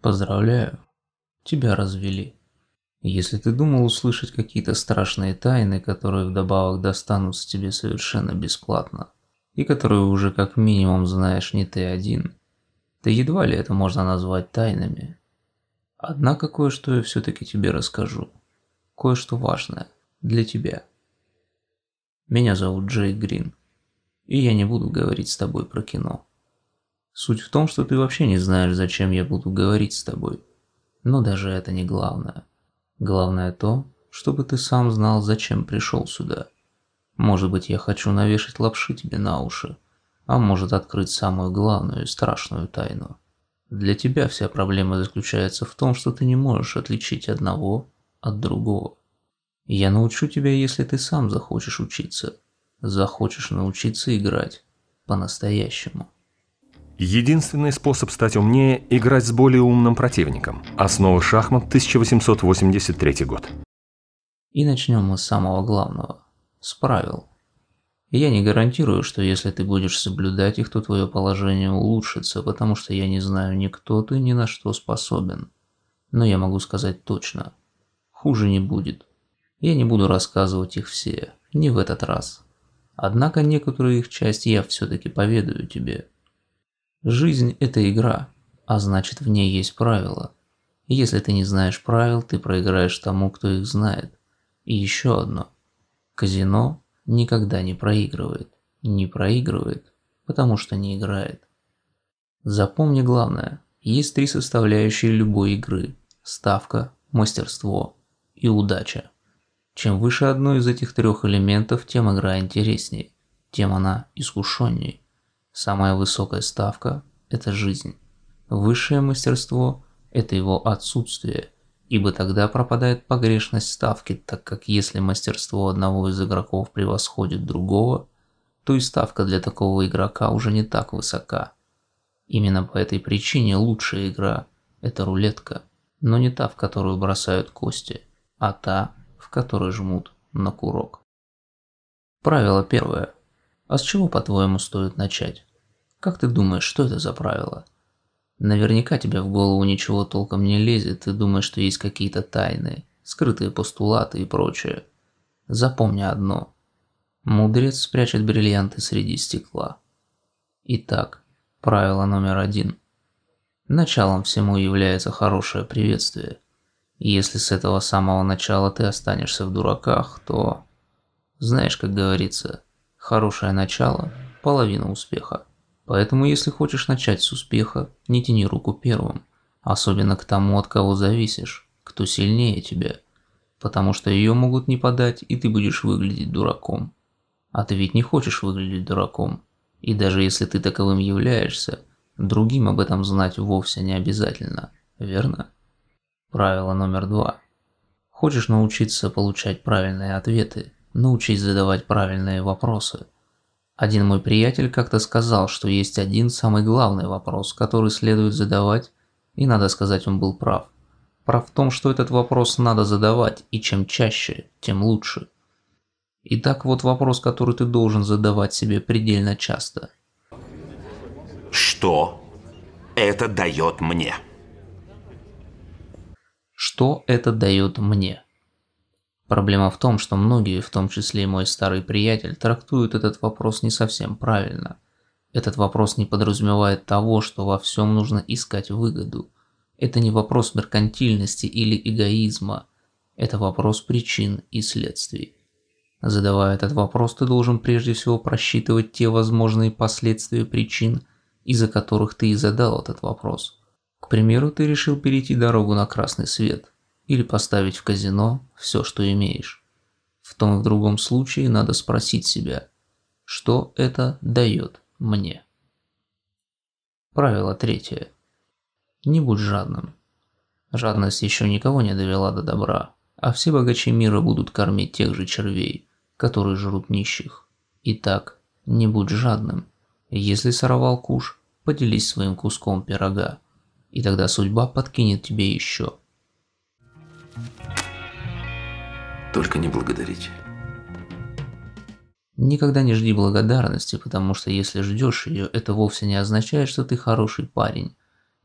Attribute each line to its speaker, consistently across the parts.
Speaker 1: Поздравляю, тебя развели. Если ты думал услышать какие-то страшные тайны, которые вдобавок достанутся тебе совершенно бесплатно, и которые уже как минимум знаешь не ты один, то едва ли это можно назвать тайнами. Однако кое-что я все-таки тебе расскажу. Кое-что важное для тебя. Меня зовут Джей Грин, и я не буду говорить с тобой про кино. Суть в том, что ты вообще не знаешь, зачем я буду говорить с тобой. Но даже это не главное. Главное то, чтобы ты сам знал, зачем пришел сюда. Может быть, я хочу навешать лапши тебе на уши, а может открыть самую главную и страшную тайну. Для тебя вся проблема заключается в том, что ты не можешь отличить одного от другого. Я научу тебя, если ты сам захочешь учиться. Захочешь научиться играть по-настоящему. Единственный способ стать умнее – играть с более умным противником. Основы шахмат, 1883 год. И начнем мы с самого главного – с правил. Я не гарантирую, что если ты будешь соблюдать их, то твое положение улучшится, потому что я не знаю ни кто ты, ни на что способен. Но я могу сказать точно – хуже не будет. Я не буду рассказывать их все, не в этот раз. Однако некоторую их часть я все-таки поведаю тебе – Жизнь – это игра, а значит в ней есть правила. Если ты не знаешь правил, ты проиграешь тому, кто их знает. И еще одно. Казино никогда не проигрывает. Не проигрывает, потому что не играет. Запомни главное. Есть три составляющие любой игры. Ставка, мастерство и удача. Чем выше одно из этих трех элементов, тем игра интереснее, тем она искушеннее. Самая высокая ставка – это жизнь. Высшее мастерство – это его отсутствие, ибо тогда пропадает погрешность ставки, так как если мастерство одного из игроков превосходит другого, то и ставка для такого игрока уже не так высока. Именно по этой причине лучшая игра – это рулетка, но не та, в которую бросают кости, а та, в которой жмут на курок. Правило первое. А с чего, по-твоему, стоит начать? Как ты думаешь, что это за правило? Наверняка тебе в голову ничего толком не лезет, ты думаешь, что есть какие-то тайны, скрытые постулаты и прочее. Запомни одно. Мудрец спрячет бриллианты среди стекла. Итак, правило номер один. Началом всему является хорошее приветствие. И если с этого самого начала ты останешься в дураках, то... Знаешь, как говорится, Хорошее начало – половина успеха. Поэтому если хочешь начать с успеха, не тяни руку первым. Особенно к тому, от кого зависишь, кто сильнее тебя. Потому что ее могут не подать, и ты будешь выглядеть дураком. А ты ведь не хочешь выглядеть дураком. И даже если ты таковым являешься, другим об этом знать вовсе не обязательно, верно? Правило номер два. Хочешь научиться получать правильные ответы – научись задавать правильные вопросы. Один мой приятель как-то сказал, что есть один самый главный вопрос, который следует задавать, и надо сказать, он был прав. Прав в том, что этот вопрос надо задавать, и чем чаще, тем лучше. Итак, вот вопрос, который ты должен задавать себе предельно часто. Что это дает мне? Что это дает мне? Проблема в том, что многие, в том числе и мой старый приятель, трактуют этот вопрос не совсем правильно. Этот вопрос не подразумевает того, что во всем нужно искать выгоду. Это не вопрос меркантильности или эгоизма. Это вопрос причин и следствий. Задавая этот вопрос, ты должен прежде всего просчитывать те возможные последствия причин, из-за которых ты и задал этот вопрос. К примеру, ты решил перейти дорогу на красный свет или поставить в казино все, что имеешь. В том и в другом случае надо спросить себя, что это дает мне. Правило третье. Не будь жадным. Жадность еще никого не довела до добра, а все богачи мира будут кормить тех же червей, которые жрут нищих. Итак, не будь жадным. Если сорвал куш, поделись своим куском пирога, и тогда судьба подкинет тебе еще. Только не благодарите. Никогда не жди благодарности, потому что если ждешь ее, это вовсе не означает, что ты хороший парень.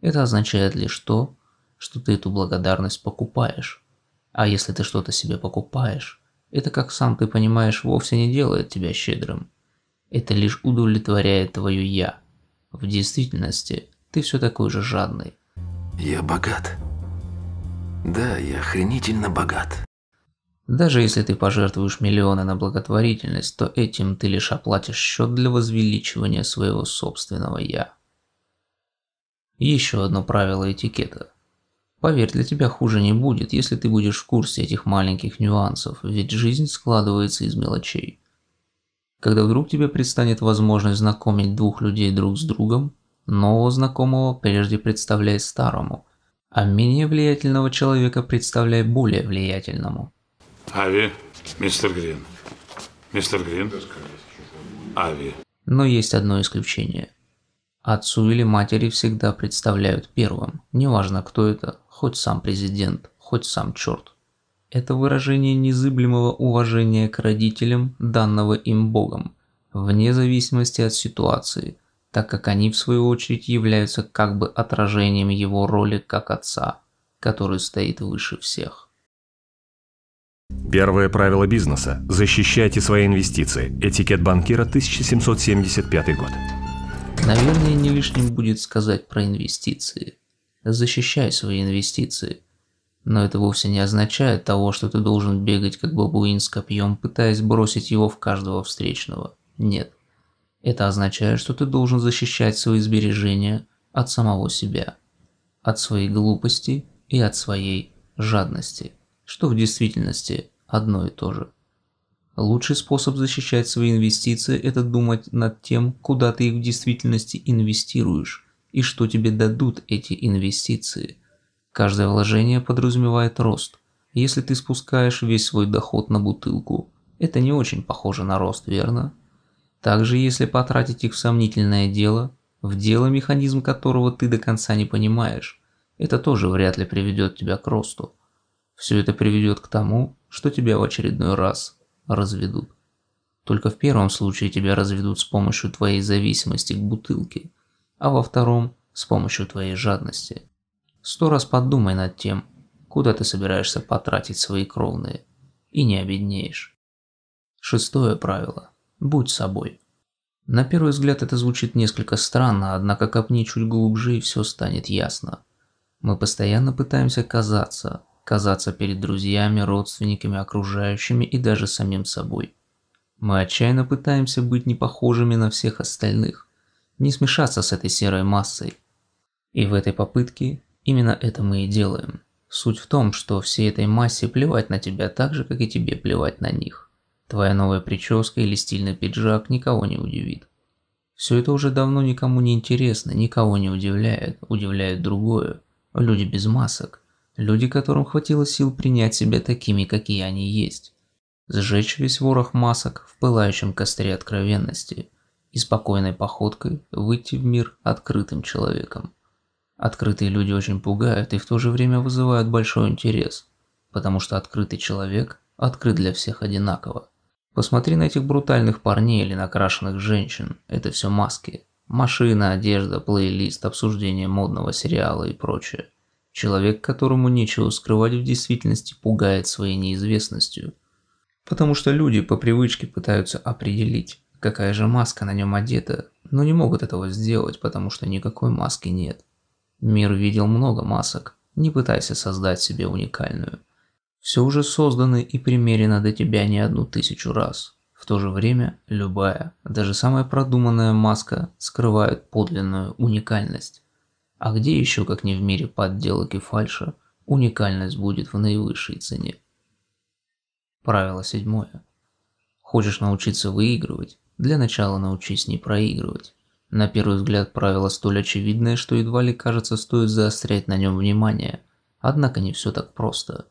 Speaker 1: Это означает лишь то, что ты эту благодарность покупаешь. А если ты что-то себе покупаешь, это, как сам ты понимаешь, вовсе не делает тебя щедрым. Это лишь удовлетворяет твою «я». В действительности ты все такой же жадный. Я богат. Да, я охренительно богат. Даже если ты пожертвуешь миллионы на благотворительность, то этим ты лишь оплатишь счет для возвеличивания своего собственного «я». Еще одно правило этикета. Поверь, для тебя хуже не будет, если ты будешь в курсе этих маленьких нюансов, ведь жизнь складывается из мелочей. Когда вдруг тебе предстанет возможность знакомить двух людей друг с другом, нового знакомого прежде представляй старому – а менее влиятельного человека представляй более влиятельному. Ави, мистер Грин. Мистер Грин. Ави. Но есть одно исключение. Отцу или матери всегда представляют первым, неважно кто это, хоть сам президент, хоть сам черт. Это выражение незыблемого уважения к родителям, данного им Богом, вне зависимости от ситуации, так как они в свою очередь являются как бы отражением его роли как отца, который стоит выше всех. Первое правило бизнеса – защищайте свои инвестиции. Этикет банкира 1775 год. Наверное, не лишним будет сказать про инвестиции. Защищай свои инвестиции. Но это вовсе не означает того, что ты должен бегать как бабуин с копьем, пытаясь бросить его в каждого встречного. Нет – это означает, что ты должен защищать свои сбережения от самого себя, от своей глупости и от своей жадности, что в действительности одно и то же. Лучший способ защищать свои инвестиции – это думать над тем, куда ты их в действительности инвестируешь и что тебе дадут эти инвестиции. Каждое вложение подразумевает рост. Если ты спускаешь весь свой доход на бутылку, это не очень похоже на рост, верно? Также если потратить их в сомнительное дело, в дело, механизм которого ты до конца не понимаешь, это тоже вряд ли приведет тебя к росту. Все это приведет к тому, что тебя в очередной раз разведут. Только в первом случае тебя разведут с помощью твоей зависимости к бутылке, а во втором – с помощью твоей жадности. Сто раз подумай над тем, куда ты собираешься потратить свои кровные, и не обеднеешь. Шестое правило. Будь собой. На первый взгляд это звучит несколько странно, однако копни чуть глубже и все станет ясно. Мы постоянно пытаемся казаться, казаться перед друзьями, родственниками, окружающими и даже самим собой. Мы отчаянно пытаемся быть не похожими на всех остальных, не смешаться с этой серой массой. И в этой попытке именно это мы и делаем. Суть в том, что всей этой массе плевать на тебя так же, как и тебе плевать на них. Твоя новая прическа или стильный пиджак никого не удивит. Все это уже давно никому не интересно, никого не удивляет, удивляет другое. Люди без масок. Люди, которым хватило сил принять себя такими, какие они есть. Сжечь весь ворох масок в пылающем костре откровенности и спокойной походкой выйти в мир открытым человеком. Открытые люди очень пугают и в то же время вызывают большой интерес, потому что открытый человек открыт для всех одинаково. Посмотри на этих брутальных парней или накрашенных женщин. Это все маски. Машина, одежда, плейлист, обсуждение модного сериала и прочее. Человек, которому нечего скрывать, в действительности пугает своей неизвестностью. Потому что люди по привычке пытаются определить, какая же маска на нем одета, но не могут этого сделать, потому что никакой маски нет. Мир видел много масок, не пытайся создать себе уникальную – все уже создано и примерено до тебя не одну тысячу раз. В то же время любая, даже самая продуманная маска скрывает подлинную уникальность. А где еще, как не в мире подделок и фальши, уникальность будет в наивысшей цене? Правило седьмое. Хочешь научиться выигрывать? Для начала научись не проигрывать. На первый взгляд правило столь очевидное, что едва ли кажется стоит заострять на нем внимание. Однако не все так просто.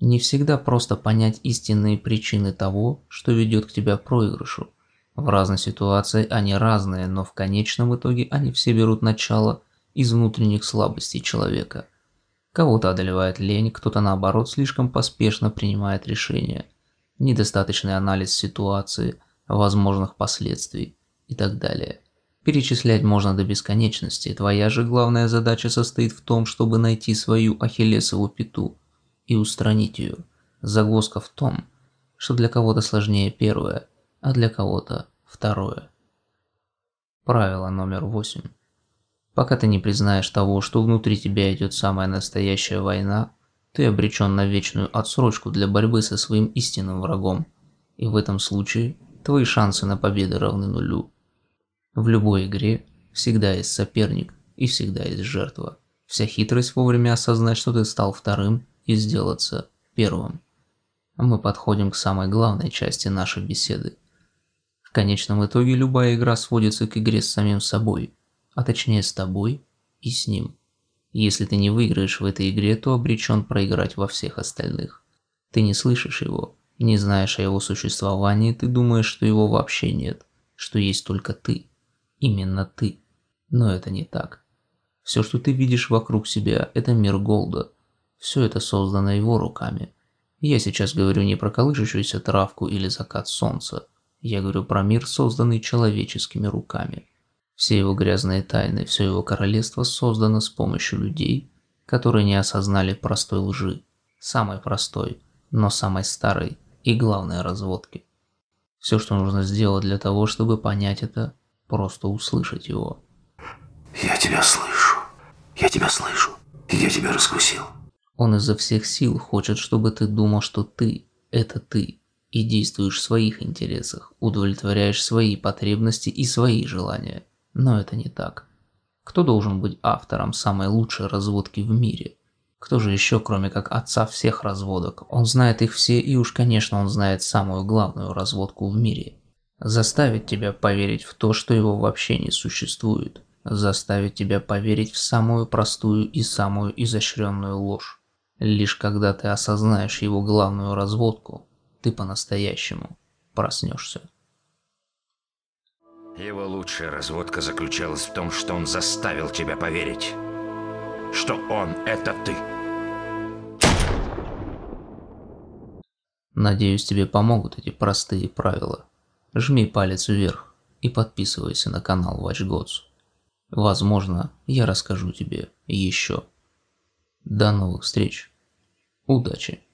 Speaker 1: Не всегда просто понять истинные причины того, что ведет к тебя проигрышу. В разной ситуации они разные, но в конечном итоге они все берут начало из внутренних слабостей человека. Кого-то одолевает лень, кто-то наоборот слишком поспешно принимает решения. Недостаточный анализ ситуации, возможных последствий и так далее. Перечислять можно до бесконечности, твоя же главная задача состоит в том, чтобы найти свою ахиллесову пяту – и устранить ее. Загвоздка в том, что для кого-то сложнее первое, а для кого-то второе. Правило номер восемь. Пока ты не признаешь того, что внутри тебя идет самая настоящая война, ты обречен на вечную отсрочку для борьбы со своим истинным врагом. И в этом случае твои шансы на победу равны нулю. В любой игре всегда есть соперник и всегда есть жертва. Вся хитрость вовремя осознать, что ты стал вторым, и сделаться первым. Мы подходим к самой главной части нашей беседы. В конечном итоге любая игра сводится к игре с самим собой, а точнее с тобой и с ним. Если ты не выиграешь в этой игре, то обречен проиграть во всех остальных. Ты не слышишь его, не знаешь о его существовании, ты думаешь, что его вообще нет, что есть только ты. Именно ты. Но это не так. Все, что ты видишь вокруг себя, это мир Голда, все это создано его руками. Я сейчас говорю не про колышущуюся травку или закат солнца. Я говорю про мир, созданный человеческими руками. Все его грязные тайны, все его королевство создано с помощью людей, которые не осознали простой лжи, самой простой, но самой старой и главной разводки. Все, что нужно сделать для того, чтобы понять это, просто услышать его. Я тебя слышу. Я тебя слышу. Я тебя раскусил. Он изо всех сил хочет, чтобы ты думал, что ты – это ты, и действуешь в своих интересах, удовлетворяешь свои потребности и свои желания. Но это не так. Кто должен быть автором самой лучшей разводки в мире? Кто же еще, кроме как отца всех разводок? Он знает их все, и уж, конечно, он знает самую главную разводку в мире. Заставить тебя поверить в то, что его вообще не существует. Заставить тебя поверить в самую простую и самую изощренную ложь. Лишь когда ты осознаешь его главную разводку, ты по-настоящему проснешься. Его лучшая разводка заключалась в том, что он заставил тебя поверить, что он – это ты. Надеюсь, тебе помогут эти простые правила. Жми палец вверх и подписывайся на канал WatchGods. Возможно, я расскажу тебе еще. До новых встреч. Удачи!